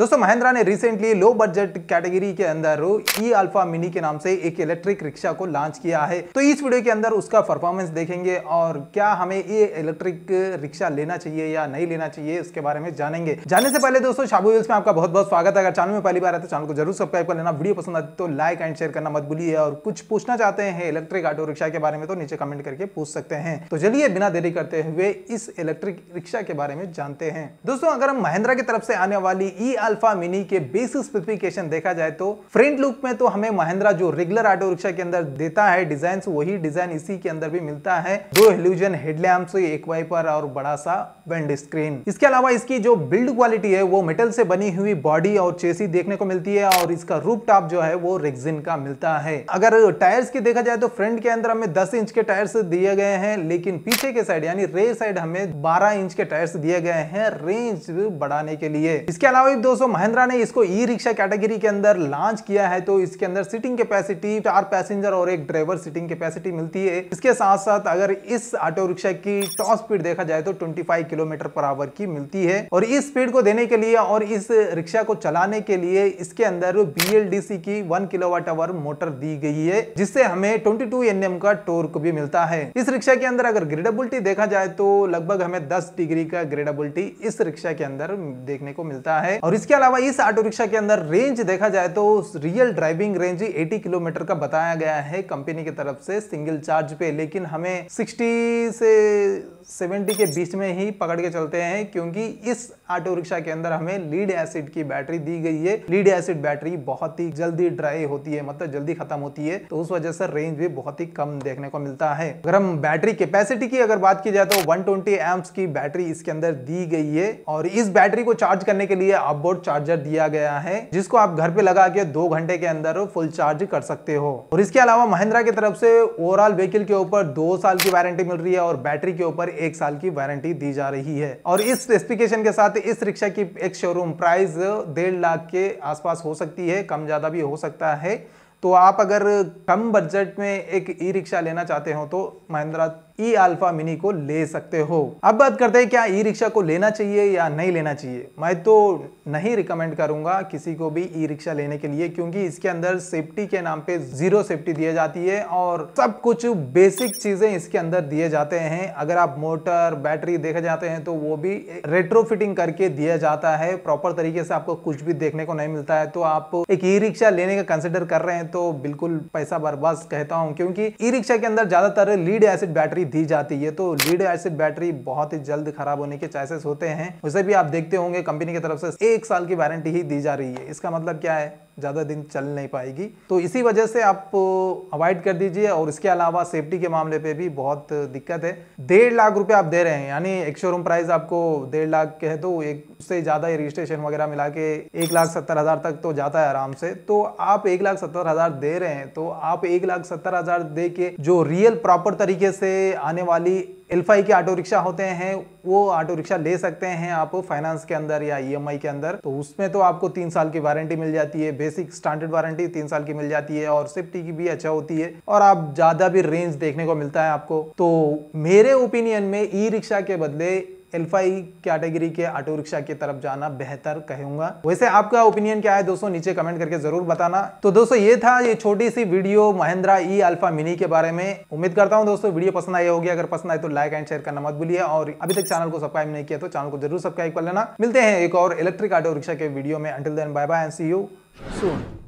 दोस्तों महिंद्रा ने recently low budget category के अंदर ई अल्फा मिनी के नाम से एक इलेक्ट्रिक रिक्शा को लॉन्च किया है तो इस वीडियो के अंदर उसका परफॉर्मेंस देखेंगे और क्या हमें ये इलेक्ट्रिक रिक्शा लेना चाहिए या नहीं लेना चाहिए उसके बारे में जानेंगे जाने से पहले दोस्तों शाबू में आपका बहुत बहुत स्वागत है अगर चैनल में पहली बार है तो चैनल को जरूर सब्सक्राइब कर लेना वीडियो पसंद आती तो लाइक एंड शेयर करना मत भूलिए और कुछ पूछना चाहते हैं इलेक्ट्रिक ऑटो रिक्शा के बारे में तो नीचे कमेंट करके पूछ सकते हैं तो चलिए बिना देरी करते हुए इस इलेक्ट्रिक रिक्शा के बारे में जानते हैं दोस्तों अगर हम महिंद्रा की तरफ से आने वाली ई e अल्फा मिनी के बेसिक स्पेसिफिकेशन देखा जाए तो फ्रंट लुक में तो हमें महिंद्रा जो रेगुलर ऑटो रिक्शा के अंदर देता है डिजाइन वही डिजाइन इसी के अंदर भी मिलता है दो हेल्यूजन हेडलैम्प एक वाइपर और बड़ा सा विंड स्क्रीन इसके अलावा इसकी जो बिल्ड क्वालिटी है वो मेटल से बनी हुई बॉडी और चेसी देखने को मिलती है और इसका रूप टॉप जो है वो रेगजिन का मिलता है अगर टायर्स की देखा जाए तो फ्रंट के अंदर हमें 10 इंच के टायर्स दिए गए हैं लेकिन पीछे के साइड यानी रे साइड हमें 12 इंच के टायर्स दिए गए हैं रेंज बढ़ाने के लिए इसके अलावा भी दोस्तों दोस्तों महिंद्रा ने इसको ई रिक्शा कैटेगरी के अंदर लॉन्च किया है तो इसके अंदर सीटिंग कैपेसिटी चार पैसेंजर और एक ड्राइवर सीटिंग कैपेसिटी मिलती है इसके साथ साथ अगर इस ऑटो रिक्शा की टॉप स्पीड देखा जाए तो 25 किलोमीटर पर आवर की मिलती है और इस स्पीड को देने के लिए और इस रिक्शा को चलाने के लिए इसके अंदर बी की वन किलो आवर मोटर दी गई है जिससे हमें twenty two N M torque भी मिलता है इस रिक्शा के अंदर अगर ग्रेडेबिलिटी देखा जाए तो लगभग हमें दस डिग्री का ग्रेडेबिलिटी इस रिक्शा के अंदर देखने को मिलता है और इसके अलावा इस ऑटो रिक्शा के अंदर रेंज देखा जाए तो रियल ड्राइविंग रेंज 80 किलोमीटर का बताया गया है कंपनी की तरफ से सिंगल चार्ज पे लेकिन हमें 60 से सेवेंटी के बीच में ही पकड़ के चलते हैं क्योंकि इस ऑटो रिक्शा के अंदर हमें लीड एसिड की बैटरी दी गई है लीड एसिड बैटरी बहुत ही जल्दी ड्राई होती है मतलब जल्दी खत्म होती है तो उस वजह से रेंज भी बहुत ही कम देखने को मिलता है अगर हम बैटरी कैपेसिटी की अगर बात की जाए तो वन ट्वेंटी की बैटरी इसके अंदर दी गई है और इस बैटरी को चार्ज करने के लिए अपबोर्ड चार्जर दिया गया है जिसको आप घर पे लगा के दो घंटे के अंदर फुल चार्ज कर सकते हो और इसके अलावा महिंद्रा की तरफ से ओवरऑल व्हीकल के ऊपर दो साल की वारंटी मिल रही है और बैटरी के ऊपर एक साल की वारंटी दी जा रही है और इस स्पेसिफिकेशन के साथ इस रिक्शा की एक शोरूम प्राइस डेढ़ लाख के आसपास हो सकती है कम ज़्यादा भी हो सकता है तो आप अगर कम बजट में एक ई रिक्शा लेना चाहते हो तो महिंद्रा ई अल्फा मिनी को ले सकते हो अब बात करते हैं क्या ई रिक्शा को लेना चाहिए या नहीं लेना चाहिए मैं तो नहीं रिकमेंड करूंगा किसी को भी ई रिक्शा लेने के लिए क्योंकि इसके अंदर सेफ्टी के नाम पे जीरो सेफ्टी दिए जाती है और सब कुछ बेसिक चीजें इसके अंदर दिए जाते हैं अगर आप मोटर बैटरी देखे जाते हैं तो वो भी फिटिंग करके दिया जाता है प्रॉपर तरीके से आपको कुछ भी देखने को नहीं मिलता है तो आप एक ई रिक्शा लेने का कंसिडर कर रहे हैं तो बिल्कुल पैसा बर्बाद कहता हूँ क्योंकि ई रिक्शा के अंदर ज्यादातर लीड एसिड बैटरी दी जाती है तो लीड एसिड बैटरी बहुत ही जल्द खराब होने के चांसेस होते हैं उसे भी आप देखते होंगे कंपनी की तरफ से एक साल की वारंटी ही दी जा रही है इसका मतलब क्या है ज़्यादा दिन चल नहीं पाएगी तो इसी वजह से आप अवॉइड कर दीजिए और इसके अलावा सेफ्टी के मामले पे भी बहुत दिक्कत है डेढ़ लाख रुपए आप दे रहे हैं यानी एक शोरूम प्राइस आपको डेढ़ लाख के है तो एक उससे ज़्यादा रजिस्ट्रेशन वगैरह मिला के एक लाख सत्तर हज़ार तक तो जाता है आराम से तो आप एक लाख सत्तर हज़ार दे रहे हैं तो आप एक लाख सत्तर हज़ार दे के जो रियल प्रॉपर तरीके से आने वाली एल्फाई के ऑटो रिक्शा होते हैं वो ऑटो रिक्शा ले सकते हैं आप फाइनेंस के अंदर या ईएमआई e के अंदर तो उसमें तो आपको तीन साल की वारंटी मिल जाती है बेसिक स्टैंडर्ड वारंटी तीन साल की मिल जाती है और सेफ्टी की भी अच्छा होती है और आप ज़्यादा भी रेंज देखने को मिलता है आपको तो मेरे ओपिनियन में ई e रिक्शा के बदले एल्फाई कैटेगरी के ऑटो रिक्शा की तरफ जाना बेहतर कहूंगा वैसे आपका ओपिनियन क्या है दोस्तों नीचे कमेंट करके जरूर बताना तो दोस्तों ये था ये छोटी सी video Mahindra E alpha mini के बारे में उम्मीद करता हूँ दोस्तों वीडियो पसंद आई होगी अगर पसंद आए तो लाइक एंड शेयर करना मत भूलिए और अभी तक चैनल को सब्सक्राइब नहीं किया तो चैनल को जरूर सब्सक्राइब कर लेना मिलते हैं एक और इलेक्ट्रिक ऑटो रिक्शा के वीडियो में until then bye bye and see you soon